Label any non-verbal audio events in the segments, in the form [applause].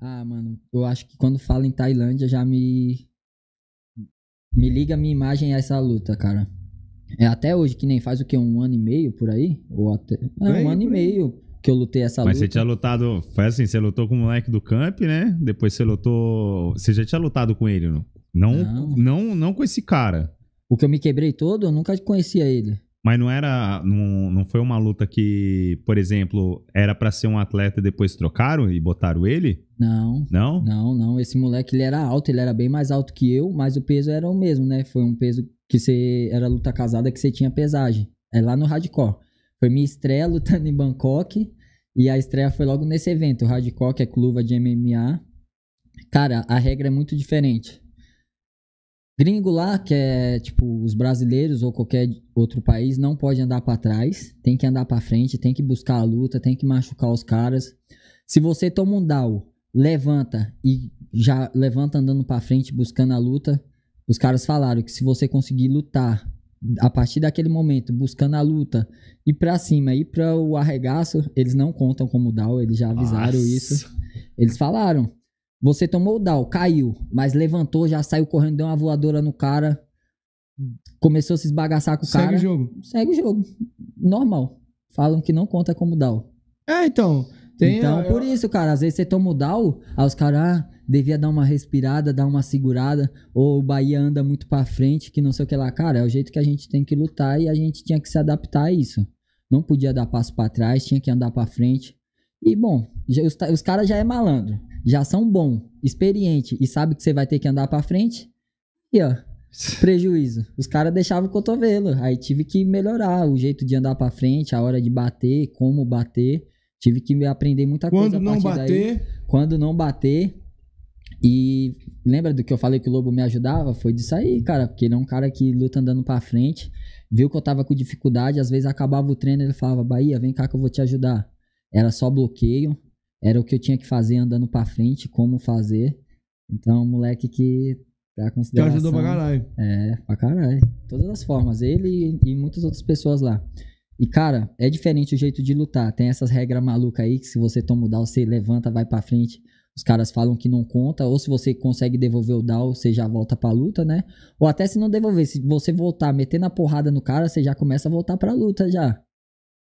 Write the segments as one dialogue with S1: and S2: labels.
S1: Ah, mano, eu acho que quando fala em Tailândia já me. Me liga a minha imagem a essa luta, cara. É até hoje, que nem faz o que? Um ano e meio por aí? Ou até. É, um ano e meio que eu lutei essa Mas luta. Mas você tinha lutado. Foi assim, você lutou com o moleque do camp, né? Depois você lutou. Você já tinha lutado com ele, Não, não, não, não com esse cara. O que eu me quebrei todo, eu nunca conhecia ele. Mas não era. Não, não foi uma luta que, por exemplo, era para ser um atleta e depois trocaram e botaram ele? Não. Não? Não, não. Esse moleque ele era alto, ele era bem mais alto que eu, mas o peso era o mesmo, né? Foi um peso que você. Era luta casada que você tinha pesagem. É lá no Hardcore. Foi minha estreia lutando em Bangkok. E a estreia foi logo nesse evento, o Hardcore, que é clube de MMA. Cara, a regra é muito diferente. Gringo lá, que é tipo os brasileiros ou qualquer outro país, não pode andar para trás, tem que andar para frente, tem que buscar a luta, tem que machucar os caras. Se você toma um down, levanta e já levanta andando para frente buscando a luta, os caras falaram que se você conseguir lutar a partir daquele momento, buscando a luta e para cima e para o arregaço, eles não contam como down, eles já avisaram Nossa. isso. Eles falaram. Você tomou o down, caiu, mas levantou, já saiu correndo, deu uma voadora no cara, começou a se esbagaçar com o cara. Segue o jogo. Segue o jogo. Normal. Falam que não conta como down. É, então. Tem então, a... por isso, cara, às vezes você toma o down, aí os caras, ah, devia dar uma respirada, dar uma segurada, ou o Bahia anda muito pra frente, que não sei o que lá. Cara, é o jeito que a gente tem que lutar e a gente tinha que se adaptar a isso. Não podia dar passo para trás, tinha que andar para frente. E, bom, os, os caras já é malandro já são bom, experiente e sabe que você vai ter que andar para frente, e ó, [laughs] prejuízo. Os caras deixavam o cotovelo, aí tive que melhorar o jeito de andar para frente, a hora de bater, como bater. Tive que aprender muita quando coisa quando não bater, daí, Quando não bater. E lembra do que eu falei que o Lobo me ajudava? Foi disso aí, cara. Porque ele é um cara que luta andando pra frente. Viu que eu tava com dificuldade. Às vezes acabava o treino, ele falava, Bahia, vem cá que eu vou te ajudar. Era só bloqueio era o que eu tinha que fazer andando para frente, como fazer. Então, moleque que tá considerado. Te ajudou pra caralho. É, pra caralho. Todas as formas. Ele e, e muitas outras pessoas lá. E, cara, é diferente o jeito de lutar. Tem essas regras malucas aí que se você toma o down, você levanta, vai pra frente. Os caras falam que não conta. Ou se você consegue devolver o down, você já volta pra luta, né? Ou até se não devolver, se você voltar metendo a porrada no cara, você já começa a voltar pra luta já.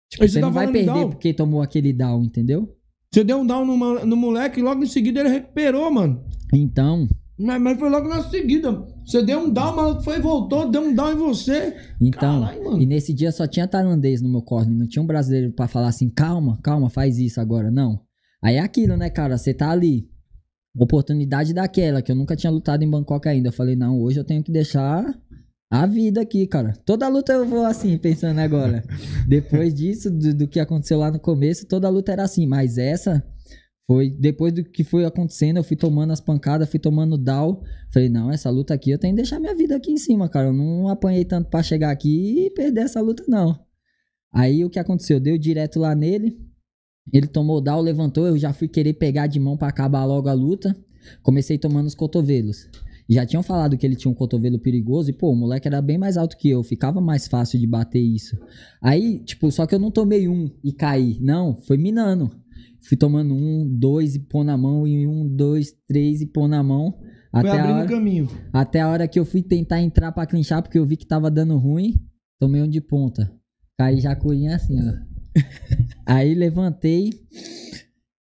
S2: Tipo, você não vai perder down. porque tomou aquele down, entendeu? Você deu um down no, no moleque e logo em seguida ele recuperou, mano. Então. Mas, mas foi logo na seguida. Você deu um down, mas foi voltou, deu um down em você.
S1: Então, e nesse dia só tinha tailandês no meu corner, não tinha um brasileiro para falar assim, calma, calma, faz isso agora, não. Aí é aquilo, né, cara? Você tá ali. Oportunidade daquela, que eu nunca tinha lutado em Bangkok ainda. Eu falei, não, hoje eu tenho que deixar a vida aqui, cara. Toda luta eu vou assim, pensando agora. [laughs] depois disso, do, do, que aconteceu lá no começo, toda luta era assim. Mas essa foi. Depois do que foi acontecendo, eu fui tomando as pancadas, fui tomando down. Falei, não, essa luta aqui eu tenho que deixar minha vida aqui em cima, cara. Eu não apanhei tanto para chegar aqui e perder essa luta, não. Aí o que aconteceu? Deu direto lá nele. Ele tomou o down, levantou. Eu já fui querer pegar de mão para acabar logo a luta. Comecei tomando os cotovelos já tinham falado que ele tinha um cotovelo perigoso e, pô, o moleque era bem mais alto que eu, ficava mais fácil de bater isso. Aí, tipo, só que eu não tomei um e caí. Não, foi minando. Fui tomando um, dois e pô na mão, e um, dois, três e pô na mão. Foi até a hora, caminho. Até a hora que eu fui tentar entrar pra clinchar, porque eu vi que tava dando ruim, tomei um de ponta. Caí já corinha assim, ó. [laughs] Aí levantei,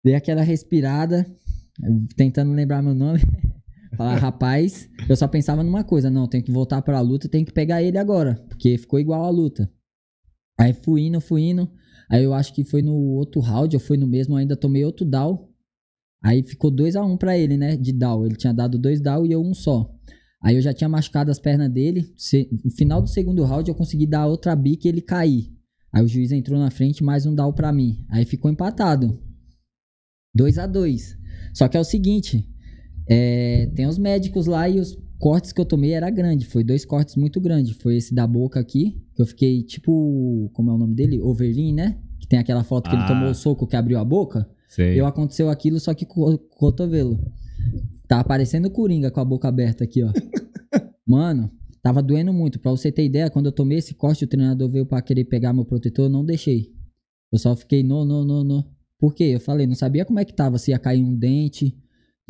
S1: dei aquela respirada, tentando lembrar meu nome. Falar, rapaz, eu só pensava numa coisa, não, tenho que voltar pra luta, tenho que pegar ele agora, porque ficou igual a luta. Aí fui indo, fui indo, aí eu acho que foi no outro round, ou foi no mesmo, ainda tomei outro down. Aí ficou 2 a 1 um pra ele, né, de down. Ele tinha dado dois down e eu um só. Aí eu já tinha machucado as pernas dele, no final do segundo round eu consegui dar outra bica e ele cair. Aí o juiz entrou na frente, mais um down pra mim. Aí ficou empatado. 2 a 2 Só que é o seguinte, é, tem os médicos lá e os cortes que eu tomei era grande. Foi dois cortes muito grandes. Foi esse da boca aqui, que eu fiquei tipo. Como é o nome dele? Overlin, né? Que tem aquela foto que ah. ele tomou o soco que abriu a boca. Sei. Eu aconteceu aquilo, só que com o cotovelo. Tá parecendo Coringa com a boca aberta aqui, ó. [laughs] Mano, tava doendo muito. Pra você ter ideia, quando eu tomei esse corte, o treinador veio para querer pegar meu protetor, eu não deixei. Eu só fiquei, no, no, no, no. Por quê? Eu falei, não sabia como é que tava, se ia cair um dente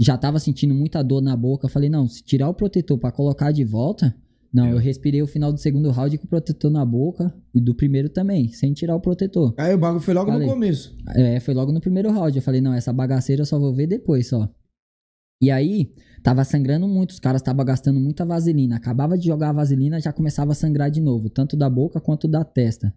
S1: já tava sentindo muita dor na boca. Eu falei, não, se tirar o protetor para colocar de volta. Não, é. eu respirei o final do segundo round com o protetor na boca e do primeiro também, sem tirar o protetor. Aí o bagulho foi logo falei, no começo. É, foi logo no primeiro round. Eu falei, não, essa bagaceira eu só vou ver depois só. E aí, tava sangrando muito, os caras estavam gastando muita vaselina. Acabava de jogar a vaselina, já começava a sangrar de novo, tanto da boca quanto da testa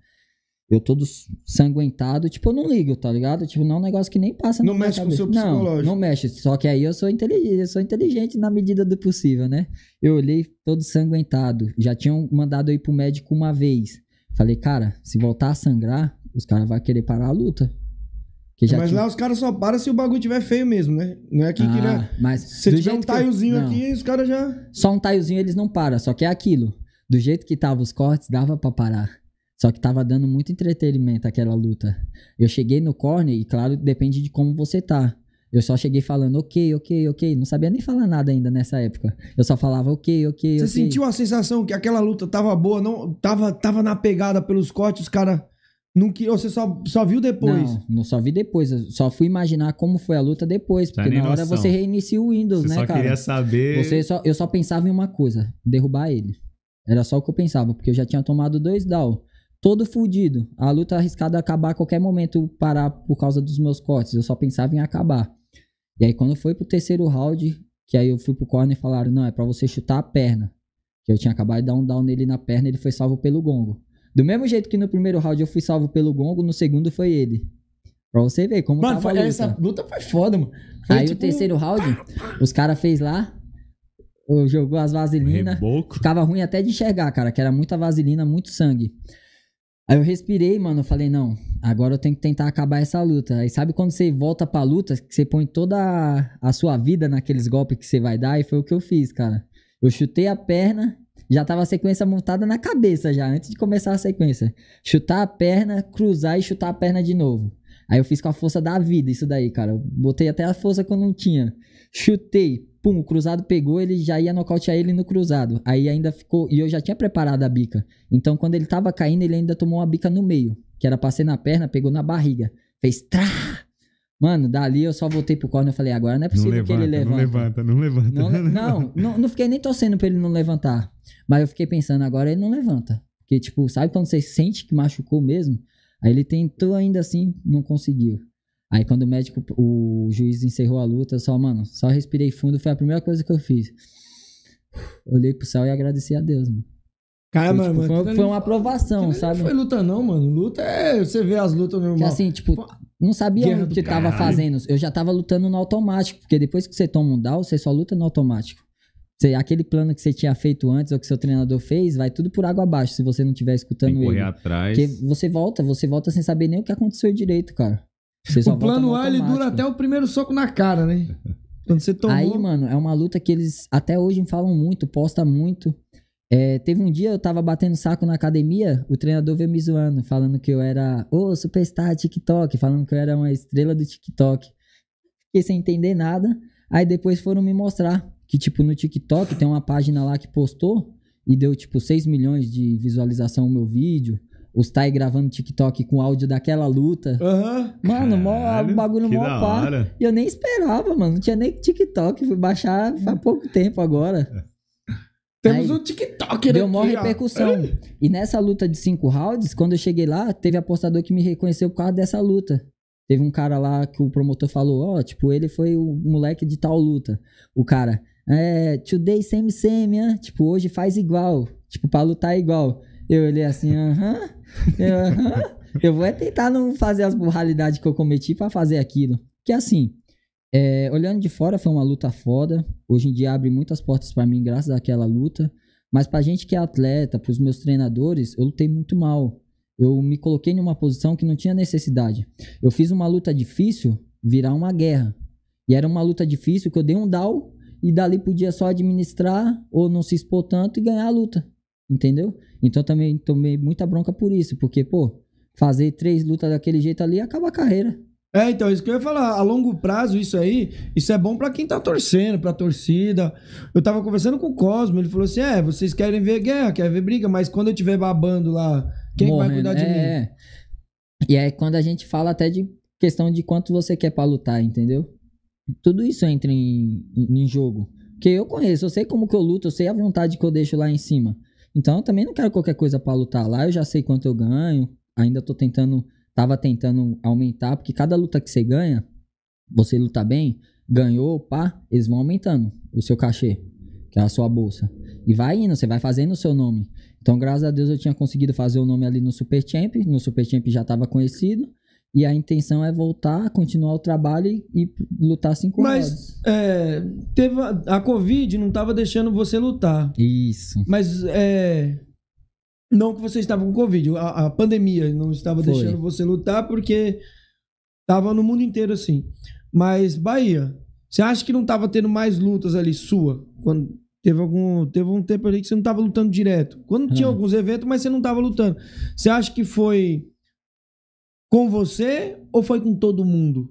S1: eu todo sanguentado, tipo, eu não ligo, tá ligado? Tipo, não é um negócio que nem passa Não mexe com o seu psicológico. Não, não mexe. Só que aí eu sou inteligente, eu sou inteligente na medida do possível, né? Eu olhei todo sanguentado. Já tinham mandado eu ir pro médico uma vez. Falei, cara, se voltar a sangrar, os caras vão querer parar a luta. mas tinha... lá
S2: os caras só param se o bagulho tiver feio mesmo, né?
S1: Não é aqui ah, que, né? Mas se tiver um taiozinho eu... aqui,
S2: os caras já.
S1: Só um taiozinho eles não param, só que é aquilo. Do jeito que tava os cortes, dava pra parar. Só que tava dando muito entretenimento aquela luta. Eu cheguei no corner e, claro, depende de como você tá. Eu só cheguei falando ok, ok, ok. Não sabia nem falar nada ainda nessa época. Eu só falava ok, ok, Você sentiu a
S2: sensação que aquela luta tava boa, não tava, tava na pegada pelos cortes, os caras. Não que você só, só viu depois? Não,
S1: não só vi depois. Eu só fui imaginar como foi a luta depois. Tá porque na hora noção. você reinicia o Windows, você né, só cara? queria saber. Você só, eu só pensava em uma coisa: derrubar ele. Era só o que eu pensava, porque eu já tinha tomado dois down todo fudido. A luta arriscada acabar a qualquer momento, parar por causa dos meus cortes. Eu só pensava em acabar. E aí, quando foi pro terceiro round, que aí eu fui pro corner e falaram: não, é para você chutar a perna. Que eu tinha acabado de dar um down nele na perna, ele foi salvo pelo gongo. Do mesmo jeito que no primeiro round eu fui salvo pelo gongo, no segundo foi ele. Pra você ver como mano, tava foi, luta. essa luta foi foda, mano. Foi aí tipo... o terceiro round, os caras fez lá, jogou as vaselinas. Ficava ruim até de enxergar, cara, que era muita vaselina, muito sangue. Aí eu respirei, mano, eu falei, não, agora eu tenho que tentar acabar essa luta. Aí sabe quando você volta pra luta, que você põe toda a, sua vida naqueles golpes que você vai dar, e foi o que eu fiz, cara. Eu chutei a perna, já tava a sequência montada na cabeça já, antes de começar a sequência. Chutar a perna, cruzar e chutar a perna de novo. Aí eu fiz com a força da vida isso daí, cara. Eu botei até a força que eu não tinha. Chutei, pum, o cruzado pegou, ele já ia nocautear ele no cruzado. Aí ainda ficou. E eu já tinha preparado a bica. Então, quando ele tava caindo, ele ainda tomou uma bica no meio. Que era passei na perna, pegou na barriga. Fez trá! Mano, dali eu só voltei pro corner e falei, agora não é possível não levanta, que ele levante. Não levanta, não levanta. Não, né? não, levanta. não, não fiquei nem torcendo pra ele não levantar. Mas eu fiquei pensando, agora ele não levanta. Porque, tipo, sabe quando você sente que machucou mesmo? Aí ele tentou ainda assim, não conseguiu. Aí quando o médico, o juiz encerrou a luta, eu só, mano, só respirei fundo, foi a primeira coisa que eu fiz. [sighs] Olhei pro céu e agradeci a
S2: Deus, mano. Cara, foi, tipo, mano, foi, foi uma aprovação, sabe? Não foi luta, não, mano. Luta é. Você vê as lutas normal. Que assim, tipo,
S1: não sabia Guerra o que tava caralho. fazendo. Eu já tava lutando no automático, porque depois que você toma um down, você só luta no automático. Você, aquele plano que você tinha feito antes ou que seu treinador fez, vai tudo por água abaixo se você não estiver escutando Tem que ele. Correr atrás. Porque você volta, você volta sem saber nem o que aconteceu direito, cara. Vocês o plano A ele dura até
S2: o primeiro soco
S1: na cara, né? Quando você tomou. Aí, mano, é uma luta que eles até hoje falam muito, posta muito. É, teve um dia eu tava batendo saco na academia, o treinador veio me zoando, falando que eu era, ô, oh, superstar TikTok, falando que eu era uma estrela do TikTok. Fiquei sem entender nada. Aí depois foram me mostrar que, tipo, no TikTok tem uma página lá que postou e deu, tipo, 6 milhões de visualização o meu vídeo os Thai gravando TikTok com áudio daquela luta. Uhum. Mano, o bagulho mó pá. E eu nem esperava, mano. Não tinha nem TikTok. Fui baixar faz hum. pouco tempo agora. Temos Aí,
S2: um TikTok, né? Deu maior repercussão.
S1: E nessa luta de cinco rounds, quando eu cheguei lá, teve apostador que me reconheceu por causa dessa luta. Teve um cara lá que o promotor falou, ó, oh, tipo, ele foi o moleque de tal luta. O cara, é, today same same, hein Tipo, hoje faz igual. Tipo, pra lutar é igual. Eu olhei assim, aham, eu, aham. eu vou é tentar não fazer as burralidades que eu cometi para fazer aquilo. Que assim, é, olhando de fora foi uma luta foda. Hoje em dia abre muitas portas para mim graças àquela luta. Mas pra gente que é atleta, pros meus treinadores, eu lutei muito mal. Eu me coloquei numa posição que não tinha necessidade. Eu fiz uma luta difícil virar uma guerra. E era uma luta difícil que eu dei um down e dali podia só administrar ou não se expor tanto e ganhar a luta. Entendeu? Então também tomei muita bronca por isso, porque, pô, fazer três lutas daquele jeito ali acaba a carreira.
S2: É, então, isso que eu ia falar, a longo prazo, isso aí, isso é bom para quem tá torcendo, pra torcida. Eu tava conversando com o Cosmo, ele falou assim: é, vocês querem ver guerra, querem ver briga, mas quando eu tiver babando lá, quem Morrendo, vai cuidar de é, mim? É.
S1: E é quando a gente fala até de questão de quanto você quer para lutar, entendeu? Tudo isso entra em, em, em jogo. Porque eu conheço, eu sei como que eu luto, eu sei a vontade que eu deixo lá em cima. Então eu também não quero qualquer coisa para lutar lá, eu já sei quanto eu ganho, ainda tô tentando, tava tentando aumentar, porque cada luta que você ganha, você luta bem, ganhou, pá, eles vão aumentando o seu cachê, que é a sua bolsa. E vai indo, você vai fazendo o seu nome. Então, graças a Deus, eu tinha conseguido fazer o nome ali no Super Champ, no Super Champ já tava conhecido, e a intenção é voltar, continuar o trabalho e, e lutar cinco Mas, Mas
S2: é, teve a, a, Covid não estava deixando você lutar. Isso. Mas é, não que você estava com Covid, a, a pandemia não estava Foi. deixando você lutar porque estava no mundo inteiro assim. Mas Bahia, você acha que não estava tendo mais lutas ali sua quando Teve, algum, teve um tempo ali que você não estava lutando direto. Quando ah. tinha alguns eventos, mas você não estava lutando. Você acha que foi com você ou foi com todo mundo?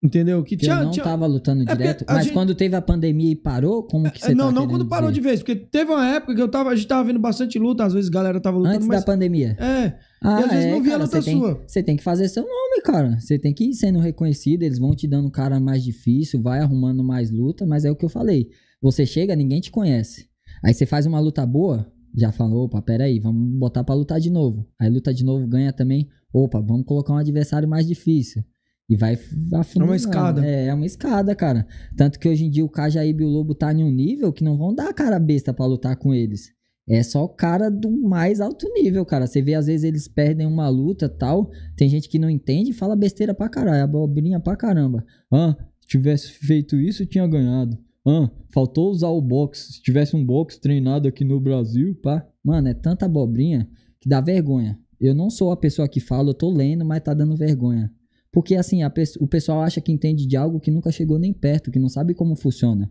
S2: Entendeu? Que tinha, eu não estava lutando é direto, mas gente... quando teve a pandemia e parou, como que é, você Não, tá não quando parou dizer? de vez, porque teve uma época que eu tava, a gente tava vendo bastante luta, às vezes a galera tava lutando. Antes mas... da pandemia. É.
S1: Ah, e às é, vezes não via cara, luta você sua. Tem, você tem que fazer seu nome, cara. Você tem que ir sendo reconhecido, eles vão te dando um cara mais difícil, vai arrumando mais luta, mas é o que eu falei. Você chega, ninguém te conhece. Aí você faz uma luta boa, já falou, opa, peraí, vamos botar para lutar de novo. Aí luta de novo, ganha também, opa, vamos colocar um adversário mais difícil. E vai afundando. É uma escada. É, é uma escada, cara. Tanto que hoje em dia o Cajaíbe e o Lobo tá em um nível que não vão dar cara besta para lutar com eles. É só o cara do mais alto nível, cara. Você vê, às vezes, eles perdem uma luta tal. Tem gente que não entende e fala besteira pra caralho, abobrinha pra caramba. Ah, tivesse feito isso, tinha ganhado. Ah, faltou usar o box. Se tivesse um box treinado aqui no Brasil, pá. Mano, é tanta abobrinha que dá vergonha. Eu não sou a pessoa que fala, eu tô lendo, mas tá dando vergonha. Porque assim, a, o pessoal acha que entende de algo que nunca chegou nem perto, que não sabe como funciona.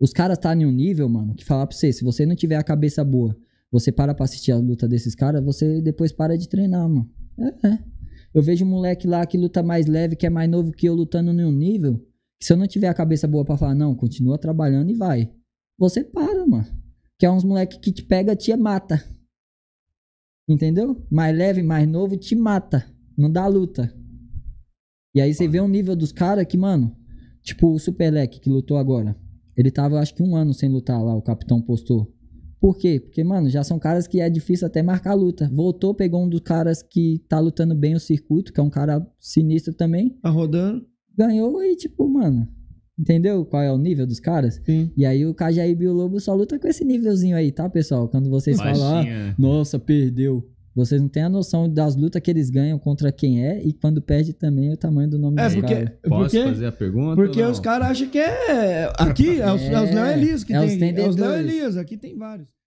S1: Os caras tá em um nível, mano, que falar pra você, se você não tiver a cabeça boa, você para pra assistir a luta desses caras, você depois para de treinar, mano. É, é. Eu vejo um moleque lá que luta mais leve, que é mais novo que eu, lutando em um nível se eu não tiver a cabeça boa para falar, não, continua trabalhando e vai. Você para, mano. Que é uns moleque que te pega, te mata. Entendeu? Mais leve, mais novo, te mata. Não dá luta. E aí você vê um nível dos caras que, mano, tipo o Superlec que lutou agora. Ele tava, acho que um ano sem lutar lá, o capitão postou. Por quê? Porque, mano, já são caras que é difícil até marcar luta. Voltou, pegou um dos caras que tá lutando bem o circuito, que é um cara sinistro também. Tá rodando ganhou e, tipo, mano, entendeu qual é o nível dos caras? Sim. E aí o Cajaíbe e o Lobo só luta com esse nívelzinho aí, tá, pessoal? Quando vocês Baixinha. falam, ah, nossa, perdeu. Vocês não têm a noção das lutas que eles ganham contra quem é e quando perde também o tamanho do nome é, dos porque, caras. É Posso porque, fazer a pergunta? Porque os caras acham que é. Aqui é, é os, é os Léo é, Elias que é tem. Os é os Léo
S2: Elias, aqui tem vários.